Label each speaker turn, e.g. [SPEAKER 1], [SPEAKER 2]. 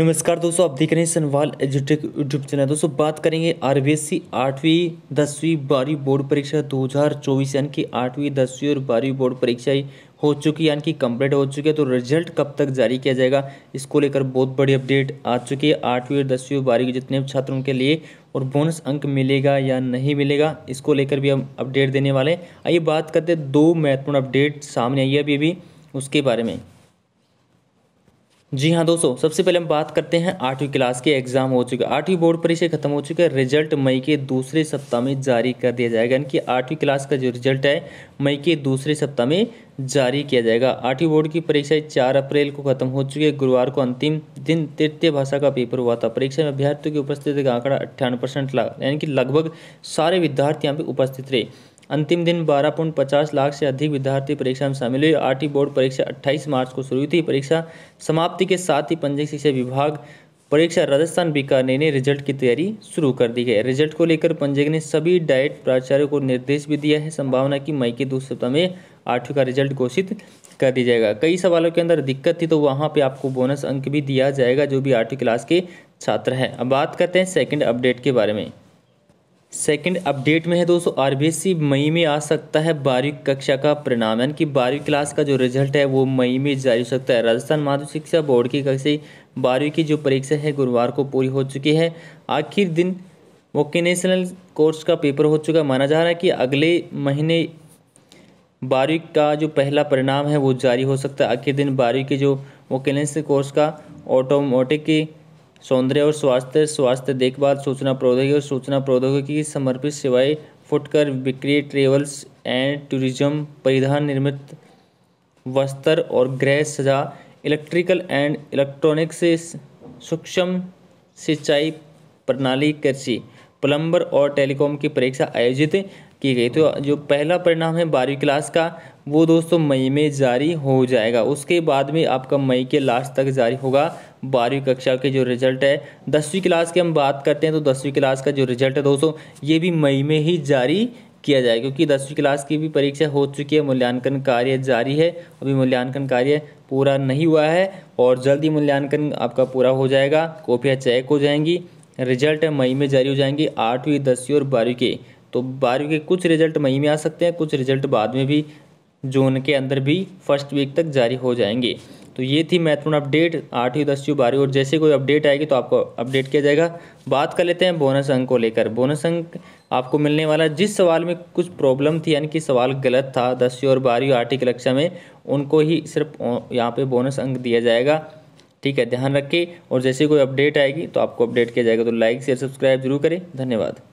[SPEAKER 1] नमस्कार दोस्तों आप देख रहे हैं सनवाल एजुटेक यूट्यूब चैनल दोस्तों बात करेंगे आर बी एस सी आठवीं दसवीं बारहवीं बोर्ड परीक्षा 2024 यानी कि आठवीं दसवीं और बारहवीं बोर्ड परीक्षाएं हो चुकी यानी कि कंप्लीट हो चुकी है तो रिजल्ट कब तक जारी किया जाएगा इसको लेकर बहुत बड़ी अपडेट आ चुकी है आठवीं और दसवीं और बारहवीं जितने छात्रों के लिए और बोनस अंक मिलेगा या नहीं मिलेगा इसको लेकर भी हम अपडेट देने वाले हैं आइए बात करते हैं दो महत्वपूर्ण अपडेट सामने आई है अभी अभी उसके बारे में जी हाँ दोस्तों सबसे पहले हम बात करते हैं आठवीं क्लास के एग्जाम हो चुके आठवीं बोर्ड परीक्षा खत्म हो चुकी है रिजल्ट मई के दूसरे सप्ताह में जारी कर दिया जाएगा यानी कि आठवीं क्लास का जो रिजल्ट है मई के दूसरे सप्ताह में जारी किया जाएगा आठवीं बोर्ड की परीक्षा चार अप्रैल को खत्म हो चुकी है गुरुवार को अंतिम दिन तृतीय भाषा का पेपर हुआ था परीक्षा में अभ्यर्थियों की उपस्थिति का आंकड़ा अट्ठानवे परसेंट यानी कि लगभग सारे विद्यार्थी यहाँ पे उपस्थित रहे अंतिम दिन बारह पॉइंट पचास लाख से अधिक विद्यार्थी परीक्षा में शामिल हुए आर बोर्ड परीक्षा 28 मार्च को शुरू हुई थी परीक्षा समाप्ति के साथ ही पंजीय शिक्षा विभाग परीक्षा राजस्थान बीकानेर ने रिजल्ट की तैयारी शुरू कर दी है रिजल्ट को लेकर पंजीय ने सभी डाइट प्राचार्यों को निर्देश भी दिया है संभावना कि मई के दूसरे सप्ताह में आठवीं का रिजल्ट घोषित कर दिया जाएगा कई सवालों के अंदर दिक्कत थी तो वहाँ पे आपको बोनस अंक भी दिया जाएगा जो भी आठवीं क्लास के छात्र हैं अब बात करते हैं सेकेंड अपडेट के बारे में सेकंड अपडेट में है दोस्तों आर मई में आ सकता है बारहवीं कक्षा का परिणाम यानी कि बारहवीं क्लास का जो रिजल्ट है वो मई में जारी हो सकता है राजस्थान माध्यमिक शिक्षा बोर्ड की कक्षा बारहवीं की जो परीक्षा है गुरुवार को पूरी हो चुकी है आखिर दिन वोकेशनल कोर्स का पेपर हो चुका माना जा रहा है कि अगले महीने बारहवीं का जो पहला परिणाम है वो जारी हो सकता है आखिर दिन बारहवीं के जो वोकेशनल कोर्स का ऑटोमोटिक सौंदर्य और स्वास्थ्य स्वास्थ्य देखभाल सूचना प्रौद्योगिकी और सूचना प्रौद्योगिकी की समर्पित सेवाएं फुटकर बिक्री ट्रेवल्स एंड टूरिज्म परिधान निर्मित वस्त्र और गृह सजा इलेक्ट्रिकल एंड इलेक्ट्रॉनिक से सूक्ष्म सिंचाई प्रणाली कृषि प्लम्बर और टेलीकॉम की परीक्षा आयोजित की गई तो जो पहला परिणाम है बारहवीं क्लास का वो दोस्तों मई में जारी हो जाएगा उसके बाद में आपका मई के लास्ट तक जारी होगा बारहवीं कक्षा के जो रिजल्ट है दसवीं क्लास की हम बात करते हैं तो दसवीं क्लास का जो रिजल्ट है दोस्तों ये भी मई में ही जारी किया जाए क्योंकि दसवीं क्लास की भी परीक्षा हो चुकी है मूल्यांकन कार्य जारी है अभी मूल्यांकन कार्य पूरा नहीं हुआ है और जल्दी मूल्यांकन आपका पूरा हो जाएगा कॉपियाँ चेक हो जाएंगी रिजल्ट मई में जारी हो जाएंगी आठवीं दसवीं और बारहवीं के तो बारहवीं के कुछ रिजल्ट मई में आ सकते हैं कुछ रिजल्ट बाद में भी जून के अंदर भी फर्स्ट वीक तक जारी हो जाएंगे तो ये थी महत्वपूर्ण अपडेट आठवीं दसवीं बारहवीं और जैसे कोई अपडेट आएगी तो आपको अपडेट किया जाएगा बात कर लेते हैं बोनस अंक को लेकर बोनस अंक आपको मिलने वाला जिस सवाल में कुछ प्रॉब्लम थी यानी कि सवाल गलत था दसवीं और बारहवीं आठवीं की कक्षा में उनको ही सिर्फ यहाँ पे बोनस अंक दिया जाएगा ठीक है ध्यान रखें और जैसे कोई अपडेट आएगी तो आपको अपडेट किया जाएगा तो लाइक शेयर सब्सक्राइब जरूर करें धन्यवाद